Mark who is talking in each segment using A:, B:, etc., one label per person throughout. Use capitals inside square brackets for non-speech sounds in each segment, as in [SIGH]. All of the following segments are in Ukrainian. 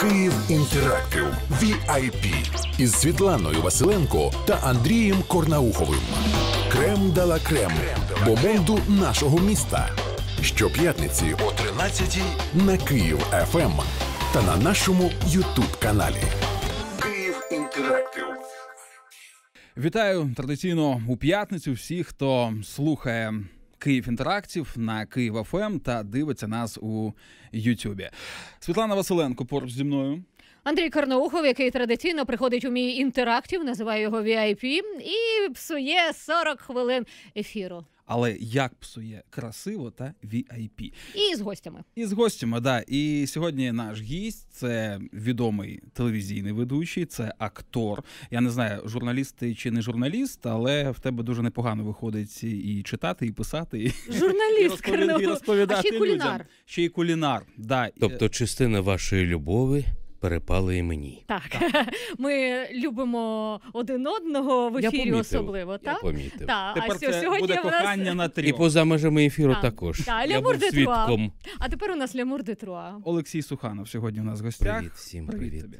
A: Київ інтерактив VIP із Світланою Василенко та Андрієм Корнауховим. Крем дала крем по бренду нашого міста. Щоп'ятниці о 13
B: й на Київ ФМ ем та на нашому Ютуб каналі.
C: Київ інтерактив. Вітаю традиційно у п'ятницю всіх, хто слухає. Київ інтерактів на Києва ФМ ем та дивиться нас у Ютюбі. Світлана Василенко поруч зі мною.
A: Андрій Карноухов, який традиційно приходить у мій інтерактів, називаю його VIP, і псує 40 хвилин ефіру
C: але як псує красиво та VIP. І з гостями. І з гостями, да. І сьогодні наш гість це відомий телевізійний ведучий, це актор. Я не знаю, журналіст ти чи не журналіст, але в тебе дуже непогано виходить і читати, і писати.
A: Журналіст і розповідати. А ще й кулінар. Людям.
C: Ще й кулінар.
B: да. Тобто частина вашої любові перепало і мені.
A: Так, так. [LAUGHS] ми любимо один одного в ефірі, я особливо. Я так? помітив. Так, тепер а це сьогодні буде кохання нас... на трьох. І поза
B: межами ефіру так. також. Так, я був свідком.
A: А тепер у нас Лямур де Труа.
C: Олексій Суханов сьогодні у нас в гостях. Привіт всім привіт. привіт. тобі.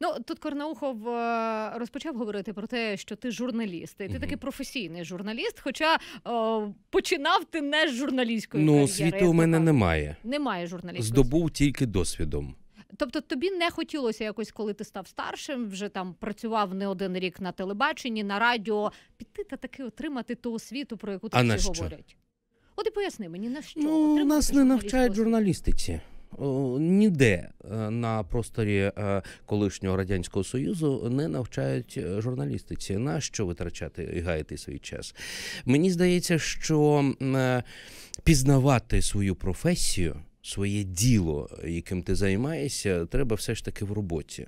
A: Ну тут Корнаухов е, розпочав говорити про те, що ти журналіст. І Ти угу. такий професійний журналіст, хоча о, е, починав ти не з журналістської ну, кар'єри. світу у мене немає. Немає журналістів,
B: Здобув тільки досвідом.
A: Тобто тобі не хотілося якось, коли ти став старшим, вже там працював не один рік на телебаченні, на радіо, піти та таки отримати ту освіту, про яку а ти всі що? говорять. От і поясни мені, на що Ну, отримати нас не навчають
B: журналістиці. Ніде е, на просторі е, колишнього радянського союзу не навчають е, журналістиці. На що витрачати і гаяти свій час? Мені здається, що пізнавати свою професію своє діло, яким ти займаєшся, треба все ж таки в роботі.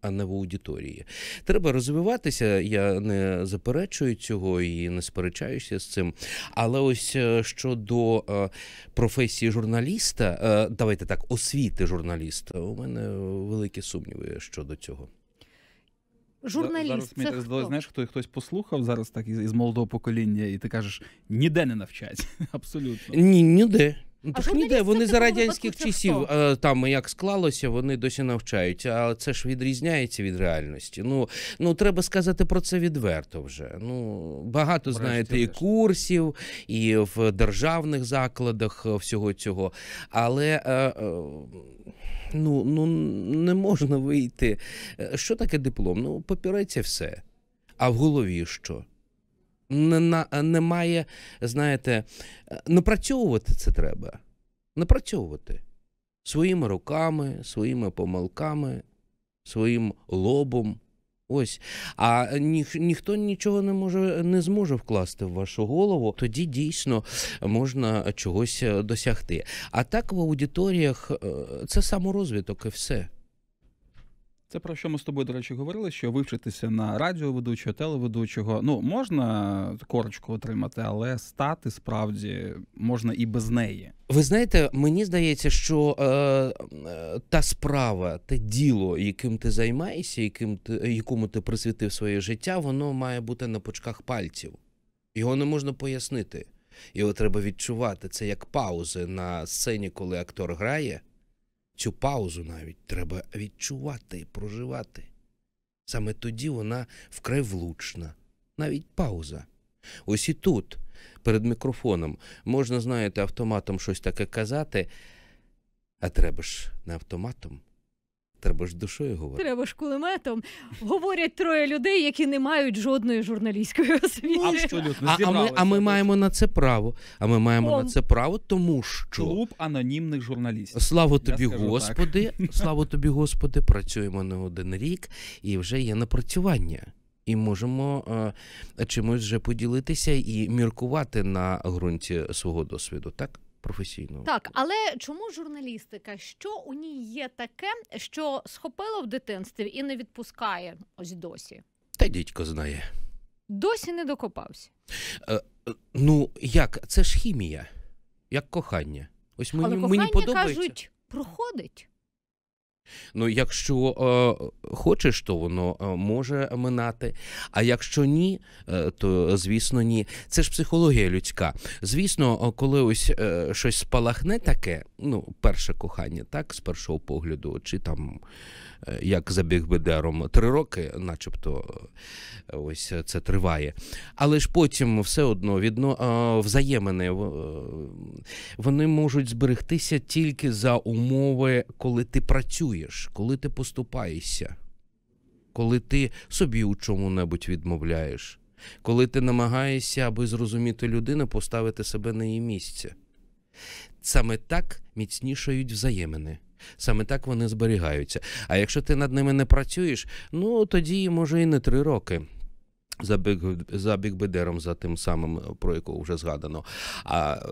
B: А не в аудиторії. Треба розвиватися, я не заперечую цього і не сперечаюся з цим. Але ось е, щодо е, професії журналіста, е, давайте так, освіти журналіста, у мене великі сумніви щодо цього.
A: Журналіст. Зараз мені так
C: знаєш, хто хтось послухав зараз так із молодого покоління, і ти кажеш, ніде не навчать. [LAUGHS] Абсолютно. Ні, ніде.
B: Ну, ніде вони за радянських часів хто? Е, там як склалося, вони досі навчаються, але це ж відрізняється від реальності. Ну ну треба сказати про це відверто вже. Ну багато Врешті, знаєте і курсів, і в державних закладах е, всього цього. Але е, ну ну не можна вийти. Що таке диплом? Ну папірець і все. А в голові що? Не на е, немає, знаєте, е, напрацьовувати це треба. Напрацьовувати своїми руками, своїми помилками, своїм лобом. Ось, а ні, ніхто нічого не може не зможе вкласти в вашу голову. Тоді дійсно можна чогось е, досягти. А так в аудиторіях це саморозвиток і все. Це про що ми з тобою, до речі, говорили,
C: що вивчитися на радіоведучого, телеведучого ну можна корочку отримати, але стати справді можна і без неї.
B: Ви знаєте, мені здається, що е, е, та справа, те діло, яким ти займаєшся, яким ти якому ти присвятив своє життя, воно має бути на почках пальців. Його не можна пояснити. Його треба відчувати. Це як паузи на сцені, коли актор грає. Цю паузу навіть треба відчувати, і проживати. Саме тоді вона вкрай влучна, навіть пауза. Ось і тут, перед мікрофоном, можна, знаєте, автоматом щось таке казати, а треба ж не автоматом. Треба ж душою говорити.
A: Треба ж кулеметом. Говорять троє людей, які не мають жодної журналістської освіти. Абсолютно а, а, ми, а
B: ми маємо на це право. А ми маємо О. на це право, тому що клуб анонімних журналістів. Слава тобі, господи! Так. [LAUGHS] Слава тобі, господи! Працюємо не один рік і вже є напрацювання. І можемо а, е, чимось вже поділитися і міркувати на ґрунті свого досвіду, так професійного.
A: Так, але чому журналістика? Що у ній є таке, що схопило в дитинстві і не відпускає ось досі?
B: Та дідько знає.
A: Досі не докопався.
B: Е, ну, як? Це ж хімія, як кохання. Ось мені, Але кохання, мені подобається.
A: кажуть, проходить.
B: Ну, якщо е, хочеш, то воно е, може минати. А якщо ні, е, то звісно ні. Це ж психологія людська. Звісно, е, коли ось е, щось спалахне таке, ну, перше кохання, так, з першого погляду, чи там е, як забіг бедером три роки, начебто е, ось це триває. Але ж потім все одно відно е, взаємини вони можуть зберегтися тільки за умови, коли ти працюєш, коли ти поступаєшся, коли ти собі у чому-небудь відмовляєш. Коли ти намагаєшся, аби зрозуміти людину, поставити себе на її місце. Саме так міцнішають взаємини. Саме так вони зберігаються. А якщо ти над ними не працюєш, ну тоді може і не три роки. За біг за бікбедером, за тим самим, про якого вже згадано, а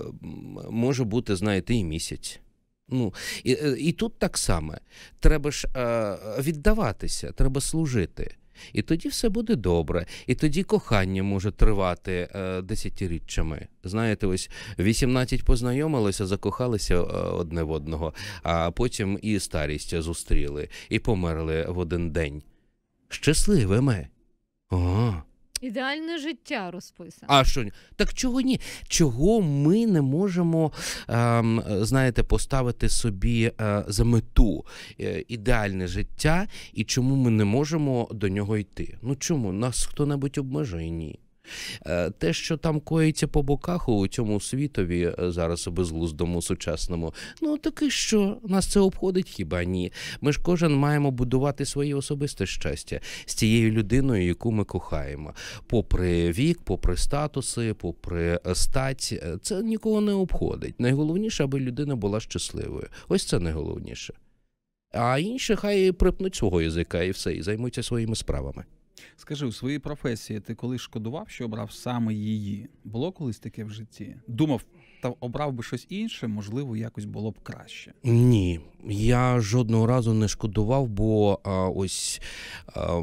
B: може бути, знаєте, і місяць. Ну і е, і тут так само. Треба ж е, віддаватися, треба служити. І тоді все буде добре. І тоді кохання може тривати е, десятиріччями. Знаєте, ось 18 познайомилися, закохалися е, одне в одного, а потім і старість зустріли, і померли в один день. Щасливими. Ого!
A: Ідеальне життя розписано.
B: А що ні? Так чого ні? Чого ми не можемо, ем, знаєте, поставити собі е, за мету е, ідеальне життя, і чому ми не можемо до нього йти? Ну чому? Нас хто-небудь обмежує? Ні. Е, те, що там коїться по боках у цьому світові е, зараз безглуздому сучасному, ну таки що нас це обходить хіба ні? Ми ж кожен маємо будувати своє особисте щастя з тією людиною, яку ми кохаємо, попри вік, попри статуси, попри е, стать, це нікого не обходить. Найголовніше, аби людина була щасливою. Ось це найголовніше. А інші хай припнуть свого язика і все, і займуться своїми справами.
C: Скажи у своїй професії, ти коли шкодував, що обрав саме її? Було колись таке в житті? Думав, та обрав би щось інше, можливо, якось було б краще?
B: Ні, я жодного разу не шкодував, бо а, ось а,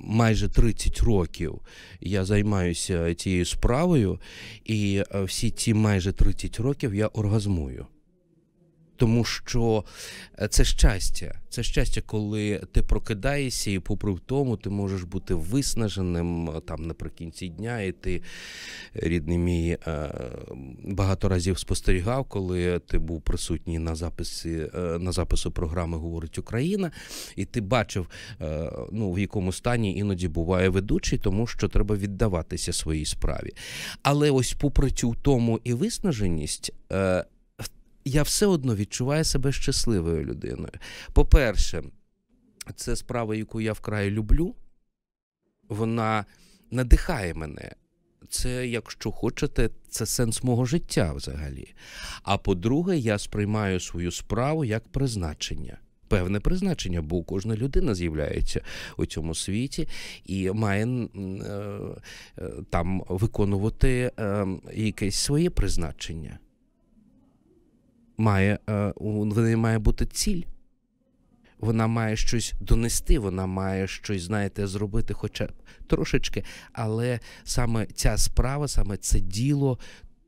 B: майже 30 років я займаюся цією справою, і всі ці майже 30 років я оргазмую. Тому що е, це щастя, це щастя, коли ти прокидаєшся, і попри в тому, ти можеш бути виснаженим е, там наприкінці дня, і ти, рідний мій, е, багато разів спостерігав, коли ти був присутній на записі на запису програми Говорить Україна, і ти бачив, ну в якому стані іноді буває ведучий, тому що треба віддаватися своїй справі. Але ось попри цю тому і виснаженість я все одно відчуваю себе щасливою людиною. По-перше, це справа, яку я вкрай люблю, вона надихає мене. Це, якщо хочете, це сенс мого життя взагалі. А по-друге, я сприймаю свою справу як призначення. Певне призначення, бо кожна людина з'являється у цьому світі і має е, е, там виконувати е, якесь своє призначення має, е, у неї має бути ціль. Вона має щось донести, вона має щось, знаєте, зробити, хоча б трошечки. Але саме ця справа, саме це діло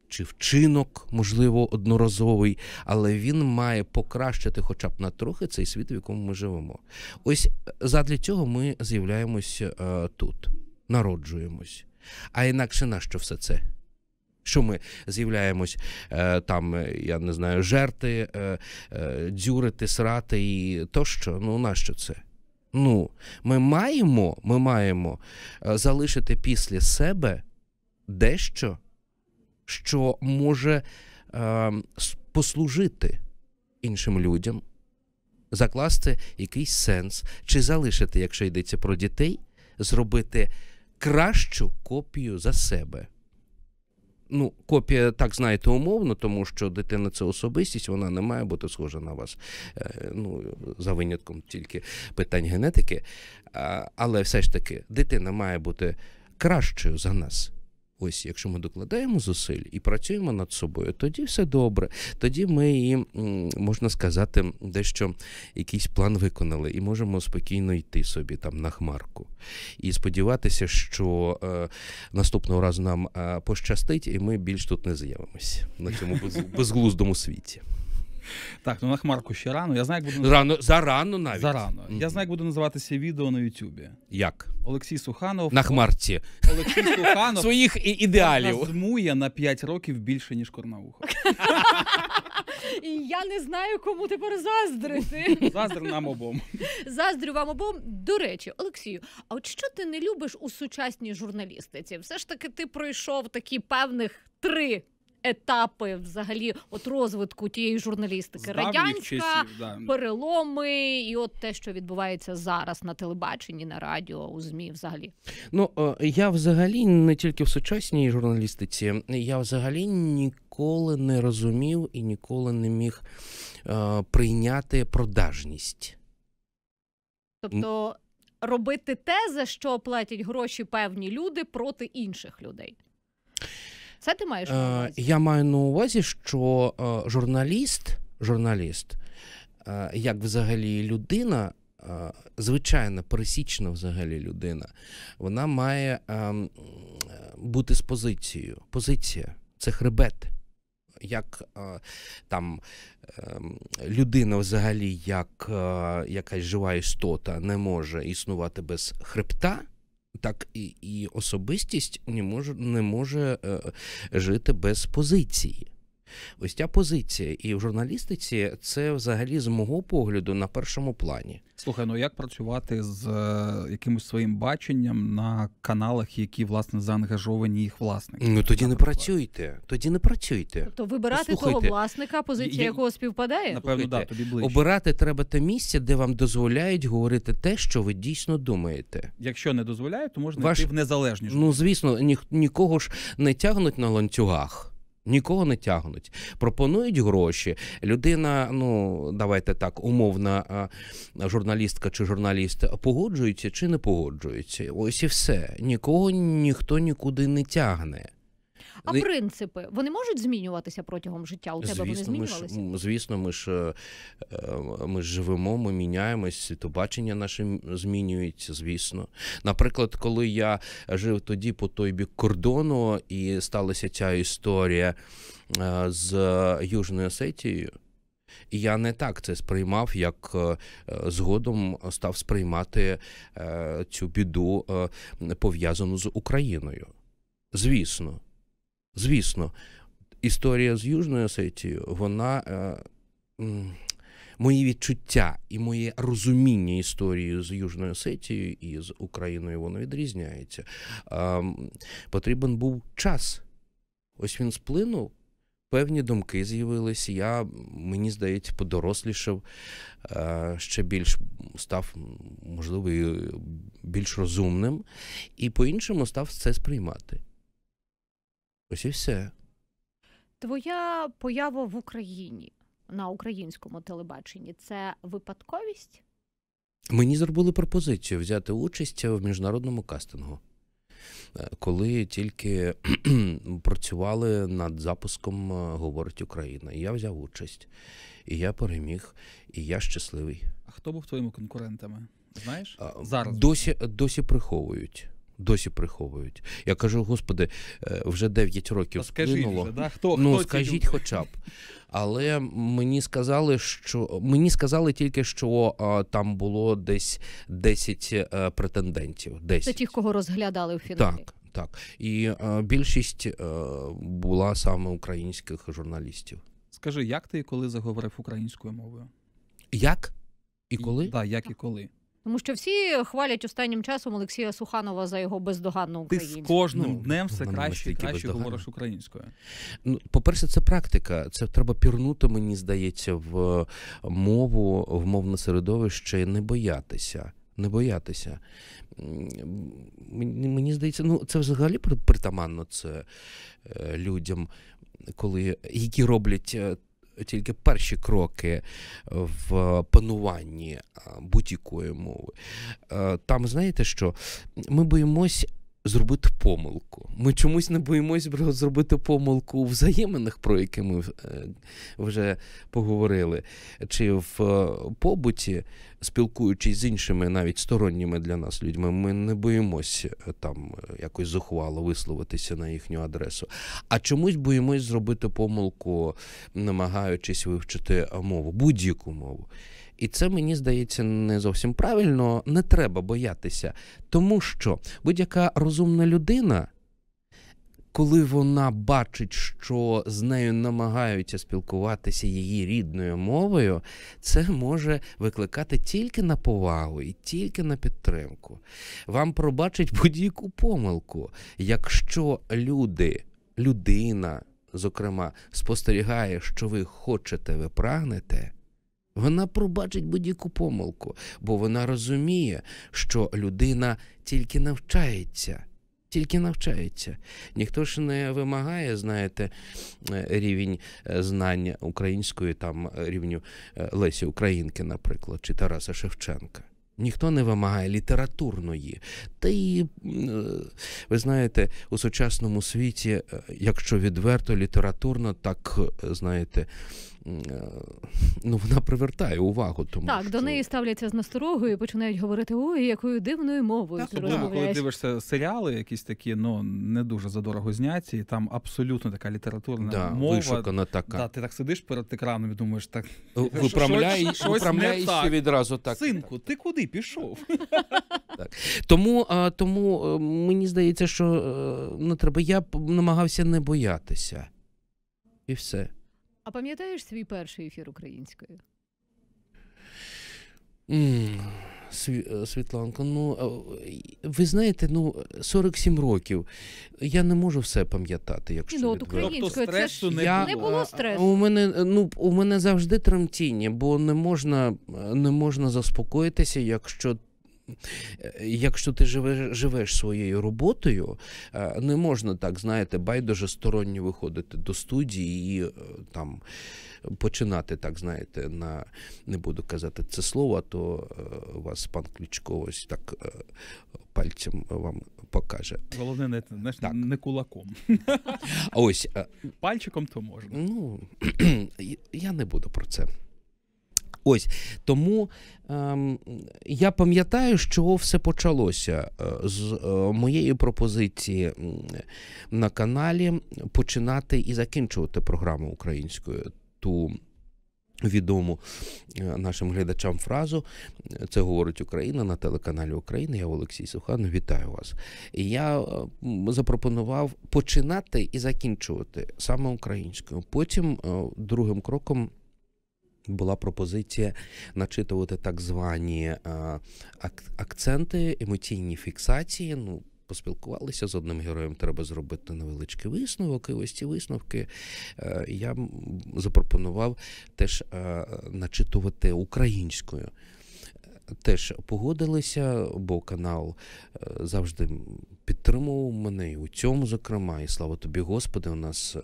B: чи вчинок, можливо, одноразовий, але він має покращити, хоча б на трохи цей світ, в якому ми живемо. Ось е, задля цього ми з'являємось е, тут, народжуємось. А інакше нащо все це? Що ми з'являємось е, там, е, я не знаю, жерти, е, дзюрити, срати і тощо. Ну нащо це? Ну, ми маємо, ми маємо залишити після себе дещо, що може послужити іншим людям, закласти якийсь сенс, чи залишити, якщо йдеться про дітей, зробити кращу копію за себе. Ну, копія так знаєте умовно, тому що дитина це особистість, вона не має бути схожа на вас. Е, ну за винятком тільки питань генетики. Але все ж таки дитина має бути кращою за нас. Ось, якщо ми докладаємо зусиль і працюємо над собою, тоді все добре. Тоді ми і можна сказати, дещо якийсь план виконали, і можемо спокійно йти собі там на хмарку. І сподіватися, що е, наступного разу нам е, пощастить, і ми більш тут не з'явимося на цьому безглуздому світі.
C: Так, ну на хмарку ще рано. Я знаю, як буду Рано, зарано навіть. Зарано. Mm-hmm. Я знаю, як буде називатися відео на Ютубі. Як? Олексій Суханов. На хмарці. Олексій Суханов своїх ідеалів. Назмує на 5 років більше, ніж Корнаухов.
A: І я не знаю, кому тепер заздрити. Заздрю нам обом. Заздрю вам обом. До речі, Олексію, а от що ти не любиш у сучасній журналістиці? Все ж таки, ти пройшов такі певних три етапи взагалі от розвитку тієї журналістики Здавніх радянська часів, да. переломи, і от те, що відбувається зараз на телебаченні, на радіо у змі, взагалі.
B: Ну е, я взагалі не тільки в сучасній журналістиці, я взагалі ніколи не розумів і ніколи не міг е, прийняти продажність.
A: Тобто робити те, за що платять гроші певні люди проти інших людей. Це ти маєш на е, увазі?
B: Я маю на увазі, що е, журналіст, журналіст, е, як взагалі людина, звичайна пересічна взагалі людина, вона має бути з позицією. Позиція це хребет. Як там людина взагалі, як якась жива істота, не може існувати без хребта так і і особистість не може не може е, жити без позиції. Ось ця позиція, і в журналістиці це взагалі з мого погляду на першому плані. Слухай, ну як працювати з е, якимось своїм
C: баченням на каналах, які власне заангажовані їх власники? Ну тоді не працюйте,
B: тоді не працюйте. Тобто
A: вибирати Послухайте. того власника, позиція Я... якого співпадає?
B: Напевно, да, тобі ближче. обирати треба те місце, де вам дозволяють говорити те, що ви дійсно думаєте. Якщо
C: не дозволяють, то можна Ваш... йти в
B: незалежність. Ну звісно, ні... нікого ж не тягнуть на ланцюгах. Нікого не тягнуть, пропонують гроші. Людина, ну давайте так, умовна журналістка чи журналіст погоджується чи не погоджується. Ось і все. Нікого ніхто нікуди не тягне. А не... Ну
A: принципи вони можуть змінюватися протягом життя? У тебе звісно, вони змінювалися?
B: звісно, ми ж е, е, ми ж живемо, ми міняємось, світобачення наше змінюється, звісно. Наприклад, коли я жив тоді по той бік кордону, і сталася ця історія е, з Южною Осетією. І я не так це сприймав, як згодом став сприймати цю біду пов'язану з Україною. Звісно, Звісно, історія з Южною Осетією, вона. Е, мої відчуття і моє розуміння історії з Южною Осетією і з Україною воно відрізняється. Ем, потрібен був час. Ось він сплинув. Певні думки з'явилися. Я, мені здається, подорослішав, е, ще більш став, можливо, більш розумним, і по-іншому став це сприймати. Ось і все.
A: Твоя поява в Україні на українському телебаченні це випадковість?
B: Мені зробили пропозицію взяти участь в міжнародному кастингу. Е, коли тільки працювали над запуском е, Говорить Україна, і я взяв участь, і я переміг, і я щасливий.
C: А хто був твоїми конкурентами? Знаєш?
B: Зараз досі досі приховують. Досі приховують. Я кажу, господи, е, вже 9 років ну, Вже, да? хто, ну, хто скажіть хоча б. Але мені сказали, що мені сказали тільки, що а, там було десь 10 а, е, претендентів. 10. Це ті,
A: кого розглядали в фіналі. Так,
B: так. І а, більшість е, була саме українських журналістів.
C: Скажи, як ти і коли заговорив українською мовою? Як? І коли? Так, да, як і коли.
A: Тому що всі хвалять останнім часом Олексія Суханова за його бездоганну українську. Ти з кожним
C: ну, днем все ну, краще і краще говориш українською.
B: Ну, по-перше, це практика. Це треба пірнути, мені здається, в е, мову, в мовне середовище не боятися. Не боятися. Мені, мені здається, ну це взагалі притаманно це е, людям, коли які роблять е, тільки перші кроки в пануванні будь-якої мови. Е, там знаєте що? Ми боїмось зробити помилку. Ми чомусь не боїмось зробити помилку у взаєминах, про які ми е, вже поговорили, чи в е, побуті, спілкуючись з іншими, навіть сторонніми для нас людьми, ми не боїмось е, там якось зухвало висловитися на їхню адресу. А чомусь боїмось зробити помилку, намагаючись вивчити мову, будь-яку мову. І це мені здається не зовсім правильно. Не треба боятися, тому що будь-яка розумна людина. Коли вона бачить, що з нею намагаються спілкуватися її рідною мовою, це може викликати тільки на повагу і тільки на підтримку. Вам пробачить будь-яку помилку. Якщо люди, людина, зокрема, спостерігає, що ви хочете, ви прагнете, вона пробачить будь-яку помилку, бо вона розуміє, що людина тільки навчається. Тільки навчається. Ніхто ж не вимагає, знаєте, е, рівень е, знання української, там е, рівню Лесі Українки, наприклад, чи Тараса Шевченка. Ніхто не вимагає літературної. Та й, ви знаєте, у сучасному світі, якщо відверто літературно, так знаєте. Е, ну, вона привертає увагу. Тому так,
A: що... до неї ставляться з насторогою і починають говорити ой, якою дивною мовою. Так, ти особливо, коли
C: дивишся серіали, якісь такі, ну не дуже задорого зняті, і там абсолютно така літературна да, мова. Вишукана така. Да, ти так сидиш перед екраном і думаєш, так виправляй, виправляй відразу так. Синку, ти куди пішов? [LAUGHS]
B: Так. Тому а, тому е, мені здається, що е, ну, треба я б намагався не боятися. І все.
A: А пам'ятаєш свій перший ефір української?
B: Mm, Світланко, ну е, ви знаєте, ну 47 років. Я не можу все пам'ятати, якщо ну, тобто стресу це не, я, не було стресу. У мене ну у мене завжди тремтіння, бо не можна е, не можна заспокоїтися, якщо Е, якщо ти живеш живеш своєю роботою, е, не можна так, знаєте, байдуже сторонньо виходити до студії і е, там починати, так знаєте, на не буду казати це слово, то вас пан ключковось так пальцем вам покаже.
C: Головне, не знаєш, так. не кулаком. Ось пальчиком то можна. Ну [CLEARS THROAT] я не буду про
B: це. Ось тому ем, я пам'ятаю, що все почалося е, з е, моєї пропозиції на каналі починати і закінчувати програму українською. Ту відому е, нашим глядачам фразу е, це говорить Україна на телеканалі України. Я Олексій Сухан, вітаю вас. Я запропонував починати і закінчувати саме українською. Потім другим кроком була пропозиція начитувати так звані е, акценти, емоційні фіксації. Ну, Поспілкувалися з одним героєм, треба зробити невеличкий висновок. І ось ці висновки е, я запропонував теж е, начитувати українською. Теж погодилися, бо канал завжди підтримував мене і у цьому, зокрема, і слава тобі, Господи, у нас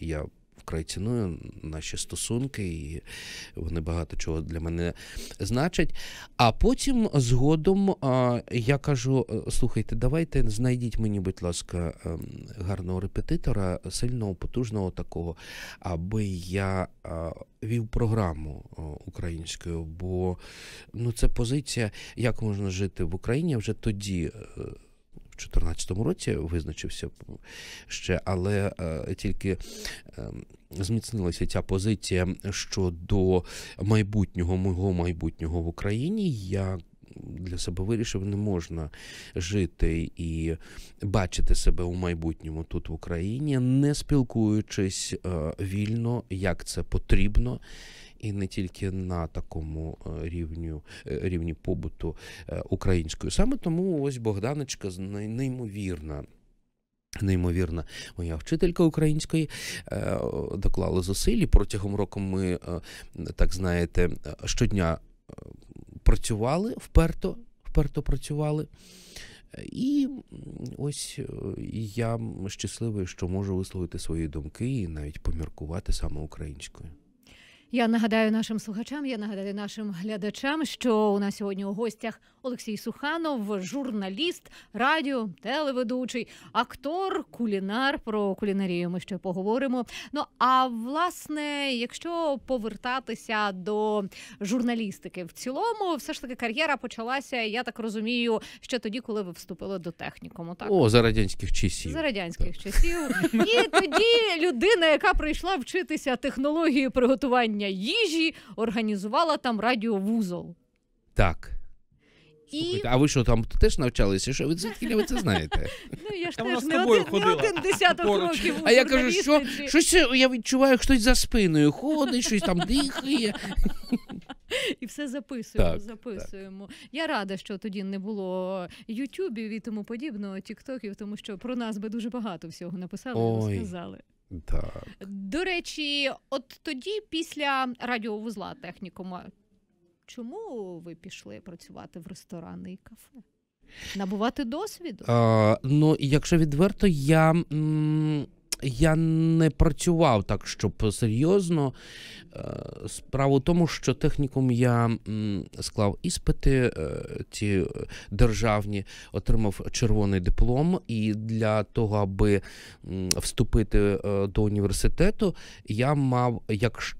B: я вкрай ціную наші стосунки, і вони багато чого для мене значать. А потім згодом я кажу: «Е, слухайте, давайте знайдіть мені, будь ласка, ем, гарного репетитора, сильного, потужного такого, аби я вів програму українською. Бо ну, це позиція, як можна жити в Україні вже тоді. Е, 2014 році визначився ще, але е, тільки ем, зміцнилася ця позиція щодо майбутнього мого майбутнього в Україні. Я для себе вирішив, не можна жити і бачити себе у майбутньому тут в Україні, не спілкуючись е, вільно, як це потрібно, і не тільки на такому е, рівню е, рівні побуту е, українською. Саме тому ось Богданочка неймовірна. Неймовірна моя вчителька української доклала зусилля. протягом року ми, так знаєте, щодня працювали вперто, вперто працювали. І ось я щасливий, що можу висловити свої думки і навіть поміркувати саме українською.
A: Я нагадаю нашим слухачам, я нагадаю нашим глядачам, що у нас сьогодні у гостях Олексій Суханов, журналіст, радіо, телеведучий, актор, кулінар. Про кулінарію ми ще поговоримо. Ну а власне, якщо повертатися до журналістики в цілому, все ж таки кар'єра почалася. Я так розумію, ще тоді, коли ви вступили до технікуму. Так о за
B: радянських часів за
A: радянських так. часів, і тоді людина, яка прийшла вчитися технології приготування замовлення їжі організувала там радіовузол. Так. І... а
B: ви що там теж навчалися? Що ви звідки ви це [LAUGHS] знаєте?
A: Ну я ж теж не один, не один десяток років. А я кажу, що щось
B: я відчуваю, хтось за спиною ходить, щось там
A: дихає. І все записуємо. Так, записуємо. Так. Я рада, що тоді не було Ютубів і тому подібного, тіктоків, тому що про нас би дуже багато всього написали і розказали. Так. До речі, от тоді, після радіовузла технікума, чому ви пішли працювати в ресторани і кафе? Набувати досвіду?
B: А, Ну, якщо відверто, я. М- я не працював так, щоб серйозно. Е, справа в тому, що технікум я склав іспити е, ці державні, отримав червоний диплом, і для того, аби вступити е, до університету, я мав, якщо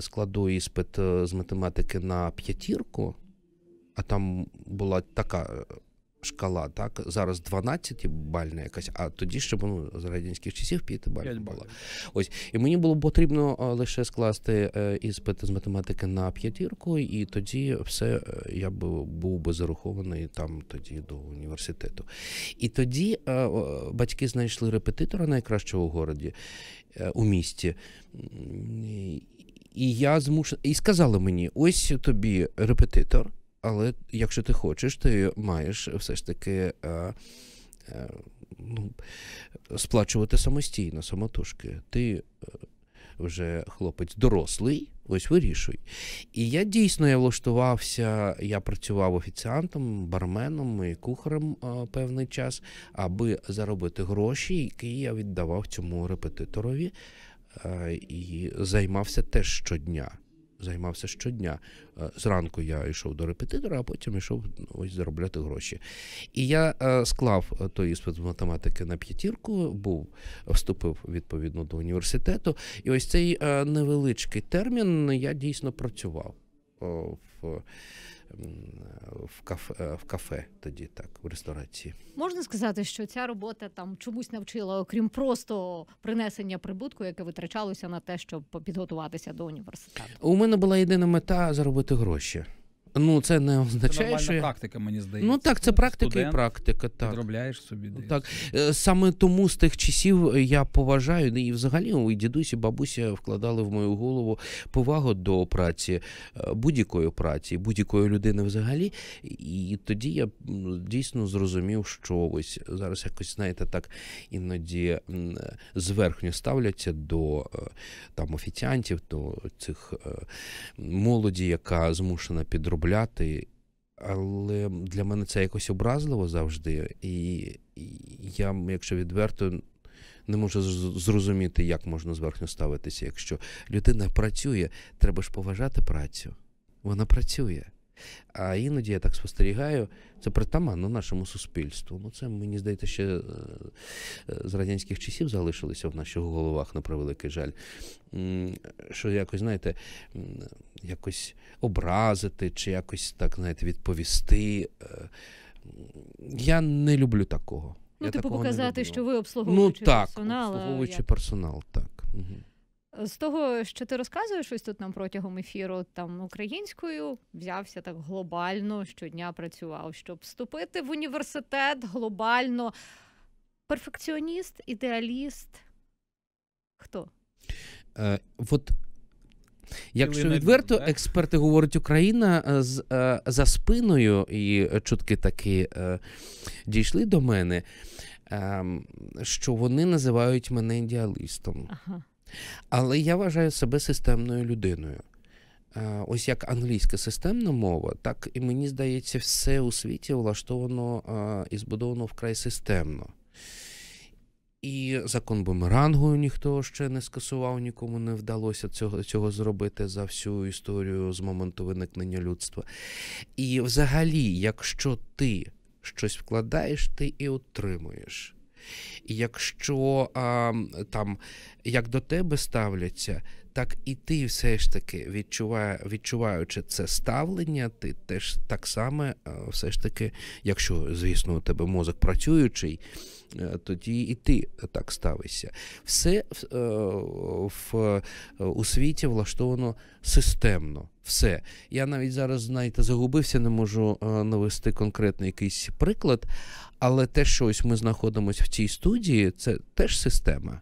B: складу іспит з математики на п'ятірку, а там була така шкала, так зараз 12 бальна якась, а тоді ще ну, з радянських часів 5 балів була. Ось і мені було потрібно е, лише скласти е, іспит з математики на п'ятірку, і тоді все е, я б був би зарахований там тоді до університету. І тоді батьки знайшли репетитора найкращого в городі у місті. І я змушений і сказали мені: ось тобі репетитор але якщо ти хочеш, ти маєш все ж таки е, е, ну, сплачувати самостійно, самотужки. Ти е, вже хлопець дорослий, ось вирішуй. І я дійсно я влаштувався, я працював офіціантом, барменом і кухарем а, певний час, аби заробити гроші, які я віддавав цьому репетиторові а, і займався теж щодня займався щодня. Е, зранку я йшов до репетитора, а потім йшов ну, ось заробляти гроші. І я е, склав е, той іспит з математики на п'ятірку, був вступив відповідно до університету. І ось цей невеличкий термін я дійсно працював в кафе е, в кафе тоді, так
A: в ресторації. Можна сказати, що ця робота там чомусь навчила, окрім просто принесення прибутку, яке витрачалося на те, щоб підготуватися до університету.
B: У мене була єдина мета заробити гроші. Ну, це не означає, це що... практика, мені здається. Ну так, це практика Студент, і практика. так. Підробляєш собі ну, десь. Так. Е, саме тому з тих часів я поважаю, ну, і взагалі у дідусі, бабуся вкладали в мою голову повагу до праці, е, будь-якої праці, будь-якої людини взагалі. І тоді я ну, дійсно зрозумів, що ось зараз якось, знаєте, так іноді зверхньо ставляться до е, там офіціантів, до цих молоді, яка змушена підробляти заробляти. Але для мене це якось образливо завжди. І, і я, якщо відверто, не можу зрозуміти, як можна зверхньо ставитися. Якщо людина працює, треба ж поважати працю. Вона працює. А іноді я так спостерігаю, це притаманно нашому суспільству. Ну це мені здається, ще е, з радянських часів залишилося в наших головах на превеликий жаль. Що якось, знаєте, якось образити чи якось так знаєте, відповісти. Е, я не люблю такого. Ну, я типу, показати, що ви обслуговуючий персонал. Ну так, персонал, обслуговуючий як... персонал, так. Угу.
A: З того, що ти розказуєш ось тут нам протягом ефіру, там українською взявся так глобально щодня працював, щоб вступити в університет глобально. Перфекціоніст, ідеаліст. Хто?
B: Е, От якщо відверто, експерти говорять, Україна е, з е, за спиною, і чутки таки е, дійшли до мене, е, що вони називають мене ідеалістом. Ага. Але я вважаю себе системною людиною. Ось як англійська системна мова, так і мені здається, все у світі влаштовано і збудовано вкрай системно. І закон бумерангу ніхто ще не скасував, нікому не вдалося цього цього зробити за всю історію з моменту виникнення людства. І взагалі, якщо ти щось вкладаєш, ти і отримуєш. І якщо а, там як до тебе ставляться, так і ти все ж таки відчуває, відчуваючи це ставлення, ти теж так само, все ж таки, якщо, звісно, у тебе мозок працюючий, е, тоді і ти так ставишся. Все в, е, в у світі влаштовано системно. Все. Я навіть зараз, знаєте, загубився, не можу е, навести конкретний якийсь приклад. Але те, що ось ми знаходимося в цій студії, це теж система.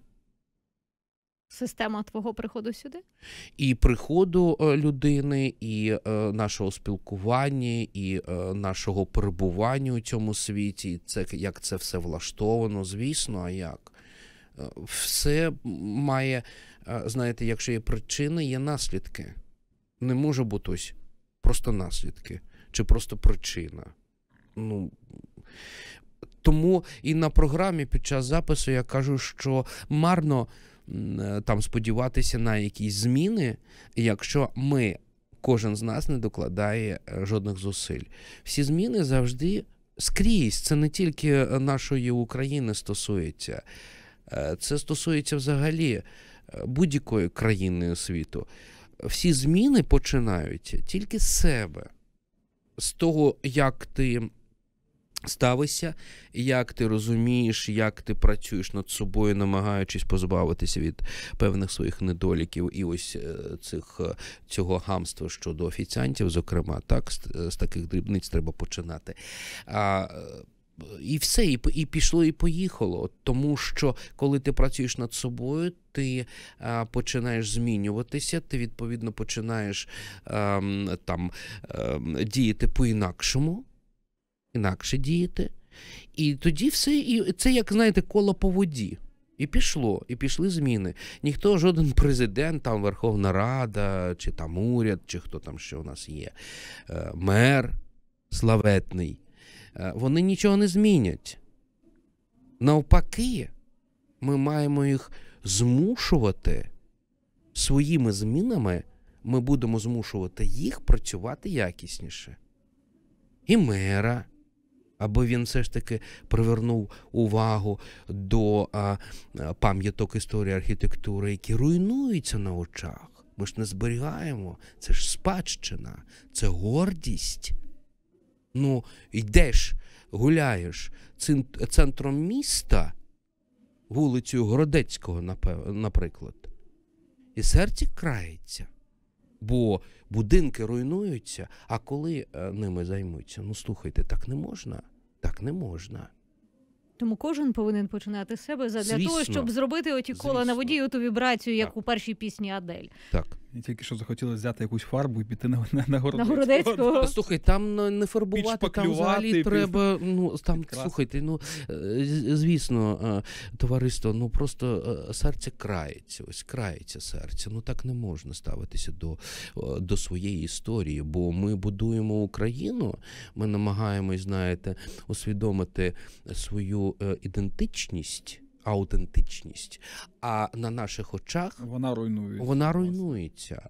A: Система твого приходу сюди?
B: І приходу е, людини, і е, нашого спілкування, і е, нашого перебування у цьому світі. І це як це все влаштовано, звісно, а як? Е, все має, е, знаєте, якщо є причини, є наслідки. Не може бути ось просто наслідки чи просто причина. Ну тому і на програмі під час запису я кажу, що марно е, там сподіватися на якісь зміни, якщо ми, кожен з нас не докладає е, жодних зусиль. Всі зміни завжди скрізь. Це не тільки е, нашої України стосується, це стосується взагалі будь-якої країни світу. Всі зміни починають тільки з себе, з того, як ти ставишся, як ти розумієш, як ти працюєш над собою, намагаючись позбавитися від певних своїх недоліків і ось е, цих е, цього гамства щодо офіціантів, зокрема, так з е, таких дрібниць треба починати. А, і все, і і пішло, і поїхало. Тому що коли ти працюєш над собою, ти а, починаєш змінюватися, ти відповідно починаєш а, ем, там а, ем, діяти по-інакшому інакше діяти. І тоді все і це, як знаєте, коло по воді. І пішло, і пішли зміни. Ніхто, жоден президент, там Верховна Рада, чи там уряд, чи хто там ще у нас є, е, мер славетний. Е, вони нічого не змінять. Навпаки, ми маємо їх змушувати своїми змінами. Ми будемо змушувати їх працювати якісніше. І мера аби він все ж таки привернув увагу до пам'яток історії архітектури, які руйнуються на очах. Ми ж не зберігаємо, це ж спадщина, це гордість. Ну, йдеш, гуляєш центром міста, вулицею Городецького, наприклад, і серце крається, бо будинки руйнуються, а коли е, ними займуться, ну слухайте, так не можна. Так не можна.
A: Тому кожен повинен починати з себе для того, щоб зробити оті кола на воді, ту вібрацію, як так. у першій пісні Адель.
C: Так. Мені тільки що захотілося взяти якусь фарбу і піти
B: на на, на Городецького. На Городецького. Слухай, там е, не фарбувати, там взагалі під... треба. Ну там слухайте, ну е, звісно, е, товариство, ну просто серце крається, ось крається серце. Ну так не можна ставитися до, до своєї історії, бо ми будуємо Україну. Ми намагаємось, знаєте, усвідомити свою ідентичність аутентичність. А на наших очах вона руйнується. Вона руйнується.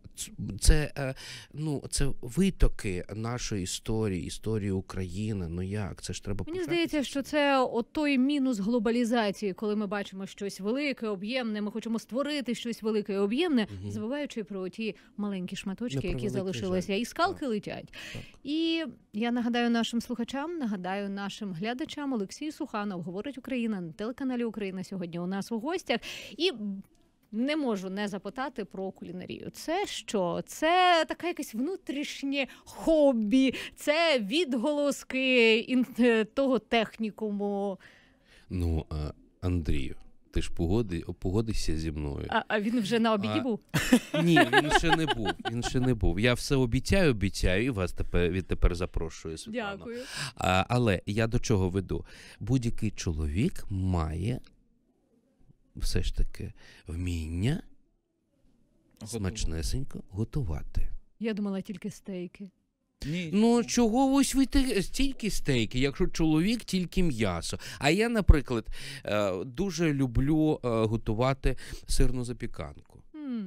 B: Це е, ну, це витоки нашої історії, історії України. Ну як це ж треба Мені почати. здається,
A: що це от той мінус глобалізації, коли ми бачимо щось велике, об'ємне. Ми хочемо створити щось велике, і об'ємне, угу. забуваючи про ті маленькі шматочки, які залишилися, жаль. і скалки так. летять. Так. І я нагадаю нашим слухачам, нагадаю нашим глядачам Олексій Суханов говорить Україна на телеканалі Україна сьогодні у нас у гостях. І не можу не запитати про кулінарію. Це що? Це таке якесь внутрішнє хобі, це відголоски е, того технікуму.
B: Ну, а, Андрію. Ти ж погоди, погодишся зі мною. А
A: а він вже на обіді а... був? [LAUGHS] Ні, він ще не
B: був. Він ще не був. Я все обіцяю, обіцяю, і вас тепер відтепер запрошую. Світлано. Дякую. А, Але я до чого веду? Будь-який чоловік має все ж таки вміння смачнесенько готувати.
A: Я думала тільки стейки.
B: Ні. Ну чого ось ви стільки стейки, якщо чоловік тільки м'ясо. А я, наприклад, е, дуже люблю е, готувати сирну запіканку.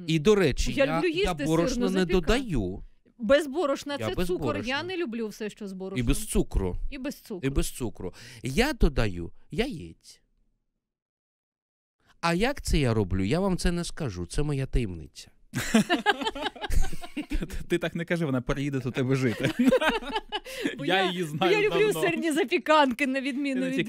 A: І до речі, я, я, люблю їсти я борошно не додаю. Без борошна це без цукор. Борошна. Я не люблю все, що з борошном. І
B: без цукру.
A: І без цукру. І
B: без цукру. Я додаю яєць. А як це я роблю? Я вам це не скажу. Це моя таємниця. [LAUGHS] Ти так не кажи, вона переїде до тебе жити.
A: [LAUGHS] я, її знаю. Я люблю сирні запіканки, на відміну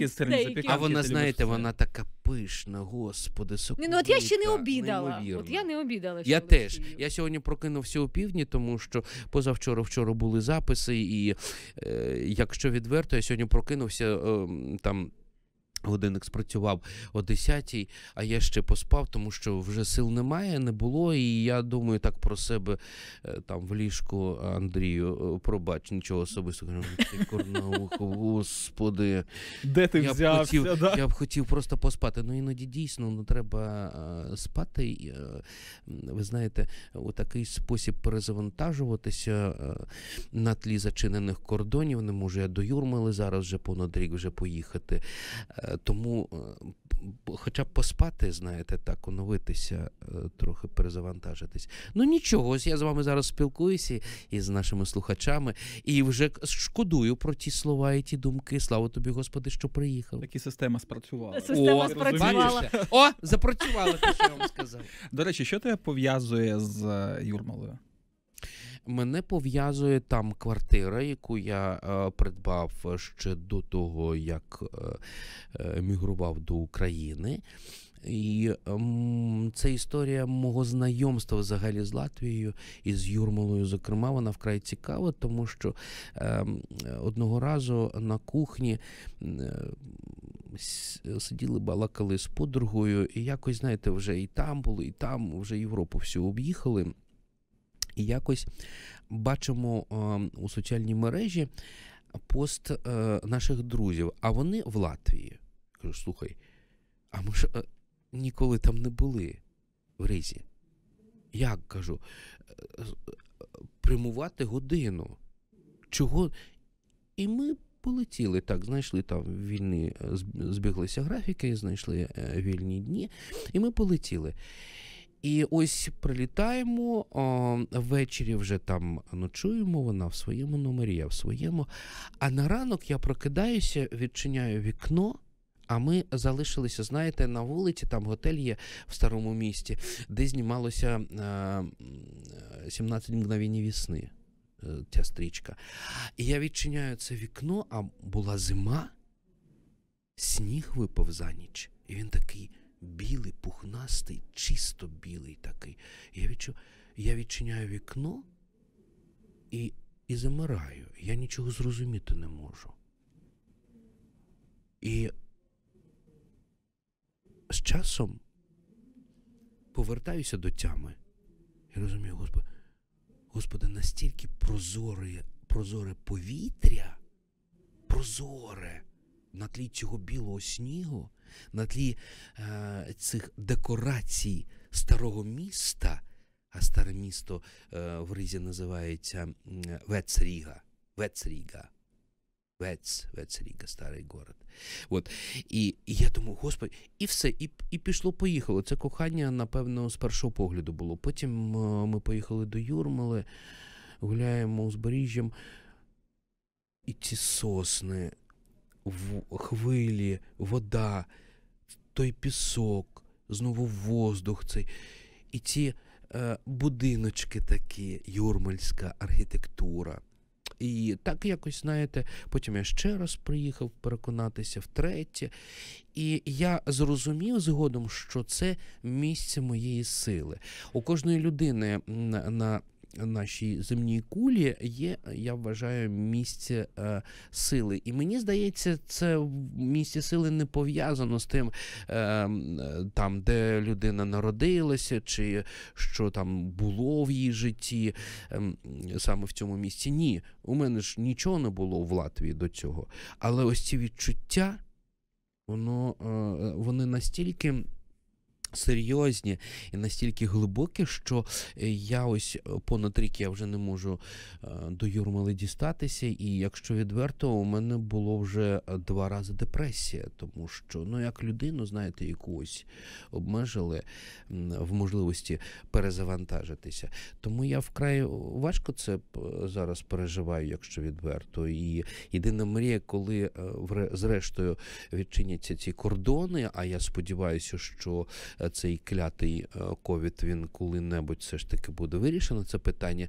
A: А вона, знаєте,
B: вона така пишна, господи, соковита. Ну, от я ще не обідала. От я
A: не обідала. Я теж.
B: Я сьогодні прокинувся у півдні, тому що позавчора вчора були записи, і е, якщо відверто, я сьогодні прокинувся ем, там. Годинник спрацював о 10-й, а я ще поспав, тому що вже сил немає, не було. І я думаю, так про себе е, там в ліжку Андрію пробач, нічого особистого. Корнаухо, господи, де ти я взявся? Б хотів, да? Я б хотів просто поспати. Ну іноді дійсно не ну, треба е, спати. Е, ви знаєте, у такий спосіб перезавантажуватися на тлі зачинених кордонів. Не можу я до Юрмали зараз вже понад рік вже поїхати. Тому е, хоча б поспати, знаєте, так, оновитися, е, трохи перезавантажитись. Ну нічого, ось я з вами зараз спілкуюся і з нашими слухачами, і вже шкодую про ті слова і ті думки. Слава тобі, Господи, що приїхав. Так і система спрацювала. Система О, спрацювала. О, запрацювала, те, що я вам сказав. До речі, що тебе пов'язує з е, Юрмалою? Мене пов'язує там квартира, яку я е, придбав ще до того, як е, е, емігрував до України. І м, ем, це історія мого знайомства взагалі з Латвією і з Юрмалою. Зокрема, вона вкрай цікава, тому що е, одного разу на кухні. Е, сиділи, балакали з подругою, і якось, знаєте, вже і там були, і там вже Європу всю об'їхали. І якось бачимо е, у соціальній мережі пост е, наших друзів, а вони в Латвії. Кажу, слухай, а ми ж е, ніколи там не були в Ризі. Як кажу, прямувати годину. Чого? І ми полетіли так, знайшли там вільні, збіглися графіки, знайшли вільні дні, і ми полетіли. І ось прилітаємо о, ввечері вже там ночуємо. Вона в своєму номері, я в своєму. А на ранок я прокидаюся, відчиняю вікно. А ми залишилися, знаєте, на вулиці, там готель є в старому місті, де знімалося е, 17 мгновень вісни. Е, ця стрічка. І я відчиняю це вікно, а була зима, сніг випав за ніч. І він такий білий, пухнастий, чисто білий такий. Я відчу... я відчиняю вікно і і замираю. Я нічого зрозуміти не можу. І з часом повертаюся до тями і розумію, Господи, Господи, настільки прозоре, прозоре повітря, прозоре на тлі цього білого снігу, на тлі е, цих декорацій старого міста, а старе місто е, в Ризі називається Вецріга. Вецріга. Вец, Вецріга, старий город. От. І, і я думаю, Господи, і все, і і пішло, поїхало. Це кохання, напевно, з першого погляду було. Потім е, ми поїхали до Юрмали, гуляємо узбережжям. І ці сосни, в хвилі, вода, той пісок, знову воздух. цей. І ці е, будиночки такі, юрмальська архітектура. І так якось, знаєте, потім я ще раз приїхав переконатися втретє. І я зрозумів згодом, що це місце моєї сили. У кожної людини на, на нашій земній кулі є, я вважаю, місце е, сили. І мені здається, це місце сили не пов'язано з тим, е, е, там, де людина народилася, чи що там було в її житті е, саме в цьому місці. Ні, у мене ж нічого не було в Латвії до цього. Але ось ці відчуття, воно е, вони настільки серйозні і настільки глибокі, що е, я ось е, понад рік я вже не можу е, до Юрмали дістатися. І якщо відверто, у мене було вже два рази депресія, тому що ну як людину, знаєте, якусь обмежили в можливості перезавантажитися. Тому я вкрай важко це зараз переживаю, якщо відверто. І єдина мрія, коли зрештою відчиняться ці кордони. А я сподіваюся, що цей клятий е, ковід він коли-небудь все ж таки буде вирішено. Це питання.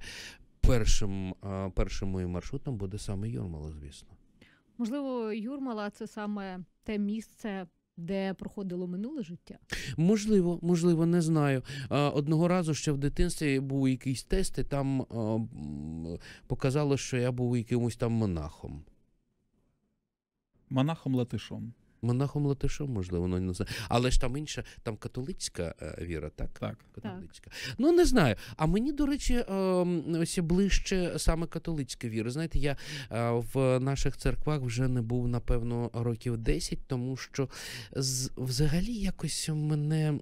B: Першим е, першим моїм маршрутом буде саме Юрмала, звісно.
A: Можливо, Юрмала це саме те місце. Де проходило минуле життя,
B: можливо, можливо, не знаю. Е, одного разу ще в дитинстві був якийсь тест, і там показало, що я був якимось там монахом. Монахом латишом монахом латишом, можливо, воно не знає. Але ж там інша, там католицька е, віра, так? Так. Католицька. Так. Ну, не знаю. А мені, до речі, ем, ось ближче саме католицька віра. Знаєте, я е, в наших церквах вже не був, напевно, років 10, тому що взагалі якось мене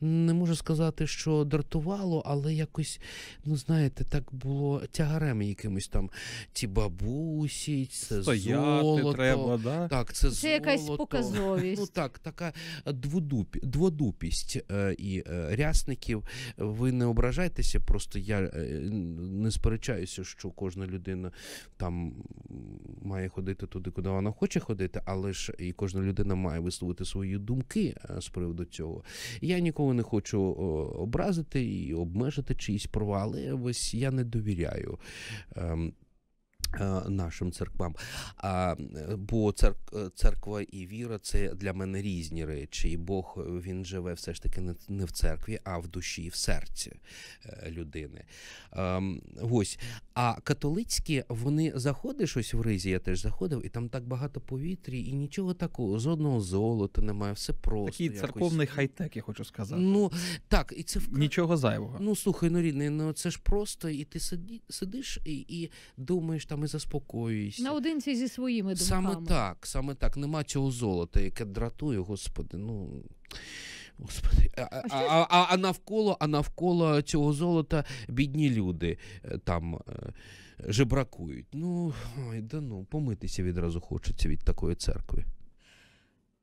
B: не можу сказати, що дратувало, але якось, ну знаєте, так було тягарем якимось там ці бабусі, це Стояти золото. треба, да? Так, це, це золото. Тобто, показовість. Ну так, така дводупі, дводупість е, і е, рясників. Ви не ображайтеся, просто я е, не сперечаюся, що кожна людина там має ходити туди, куди вона хоче ходити, але ж і кожна людина має висловити свої думки з приводу цього. Я нікого не хочу образити і обмежити чиїсь права, але ось я не довіряю ем, Е, нашим церквам, А, бо церква і віра це для мене різні речі, і Бог він живе все ж таки не в церкві, а в душі і в серці е, людини. А, ем, ось. А католицькі вони заходиш ось в ризі, я теж заходив, і там так багато повітрі, і нічого такого, жодного золота немає, все просто. Такий якось. церковний хай-тек, я хочу сказати. Ну так, і це в... нічого зайвого. Ну слухай, ну рідний, ну це ж просто, і ти сидиш і, і думаєш там думками заспокоюєшся.
A: Наодинці зі своїми думками. Саме
B: так, саме так. Нема цього золота, яке дратує, господи. ну... Господи, а, а, а, а а, навколо а навколо цього золота бідні люди е, там е, жебракують. Ну, ой, да ну, помитися відразу хочеться від такої церкви.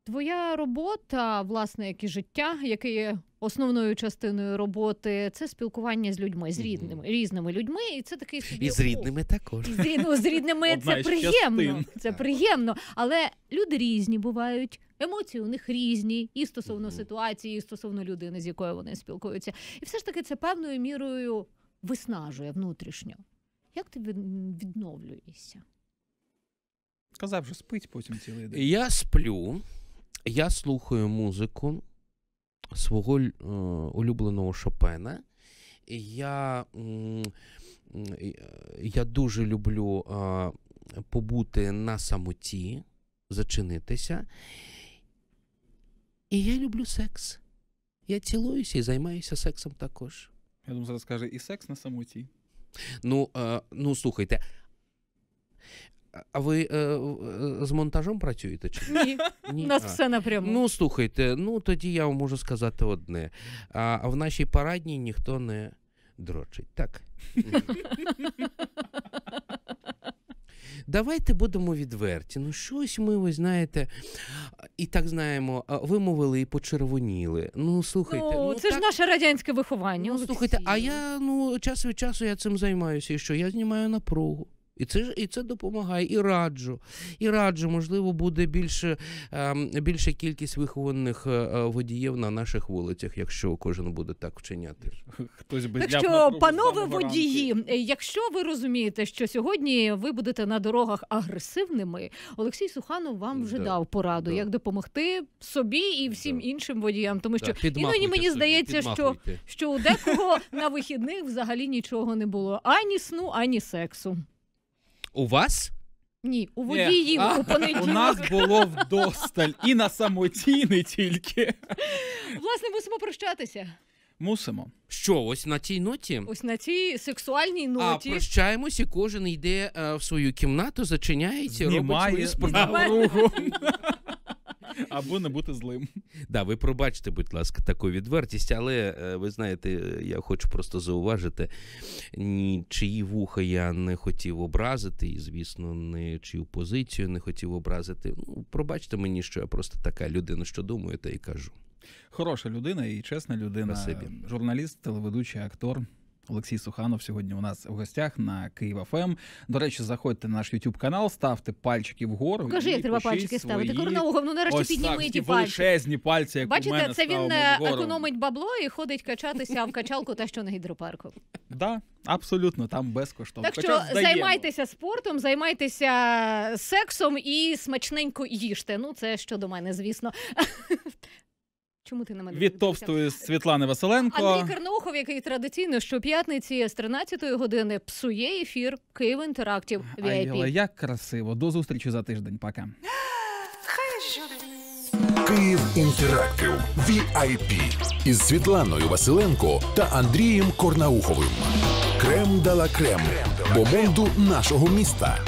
A: Твоя робота, власне, як і життя, яке є Основною частиною роботи це спілкування з людьми, з рідними різними людьми, і це такий собі, і з
B: рідними також. І з,
A: ну, з рідними [LAUGHS] Одна це приємно. Частин. Це приємно, але люди різні бувають. Емоції у них різні і стосовно mm-hmm. ситуації, і стосовно людини, з якою вони спілкуються, і все ж таки це певною мірою виснажує внутрішньо. Як ти відновлюєшся?
C: Казав, що спить потім цілий
B: день. Я сплю, я слухаю музику свого е, улюбленого Шопена. Я я дуже люблю е, побути на самоті, зачинитися. І я люблю секс. Я цілуюся і займаюся сексом також.
C: Я думаю, зараз каже і секс на самоті.
B: Ну, е, ну слухайте. А ви е, е, з монтажом працюєте? чи Ні.
A: Ні. У нас а. все напряму.
B: Ну, слухайте, ну тоді я вам можу сказати одне. А в нашій парадній ніхто не дрочить, так? Давайте будемо відверті. Ну, щось ми, ви знаєте, і так знаємо, вимовили і почервоніли. Ну, слухайте. Ну, ну Це ну, ж так...
A: наше радянське виховання. Ну, Слухайте,
B: а я ну, час від часу я цим займаюся. І що? Я знімаю напругу. І це і це допомагає. І раджу. І раджу, можливо, буде більше ем, більше кількість вихованих е, е, водіїв на наших вулицях, якщо кожен буде так вчиняти. Хтось би Так що, панове водії,
A: якщо ви розумієте, що сьогодні ви будете на дорогах агресивними, Олексій Суханов вам вже да. дав пораду, да. як допомогти собі і всім да. іншим водіям, тому що іноді мені здається, що що у декого на вихідних взагалі нічого не було ані сну, ані сексу у вас? Ні, у водії у понеділок. У нас було вдосталь
C: і на самоті не тільки.
A: Власне, мусимо прощатися.
B: Мусимо. Що, ось на цій ноті?
A: Ось на цій сексуальній ноті. А
B: прощаємося, кожен йде е, в свою кімнату, зачиняється, Знімає робить свою справу. [LAUGHS] Або
C: не бути злим.
B: Да, ви пробачте, будь ласка, таку відвертість, але е, ви знаєте, я хочу просто зауважити, чиї вуха я не хотів образити, і, звісно, не чию позицію не хотів образити. Ну, Пробачте мені, що я просто така людина, що думаю, та і кажу.
C: Хороша людина і чесна людина. Спасибі. Журналіст, телеведучий, актор. Олексій Суханов сьогодні у нас в гостях на Києва ФМ. Ем. До речі, заходьте на наш YouTube канал, ставте пальчики вгору. Кажи, як треба пальчики свої... ставити. Корнового ну нарешті підніми ті пальчики. величезні пальці, як Бачите, у мене це він е, вгору. економить
A: бабло і ходить качатися в качалку та що на гідропарку.
C: Да, абсолютно там безкоштовно. Так що займайтеся
A: спортом, займайтеся сексом і смачненько їжте. Ну це щодо мене, звісно. Чому ти на мене від товстої
C: Світлани Василенко? Андрій
A: Карнаухов, який традиційно щоп'ятниці з 13-ї години псує ефір Київ інтерактів. Але
C: як красиво до зустрічі за тиждень. Пока.
A: Київ інтерактив VIP із Світланою Василенко та Андрієм Корнауховим. Крем дала крем до бонду нашого міста.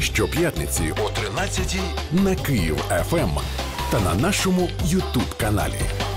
A: Щоп'ятниці о 13-й на Київ ФМ
B: ем та на нашому Ютуб каналі.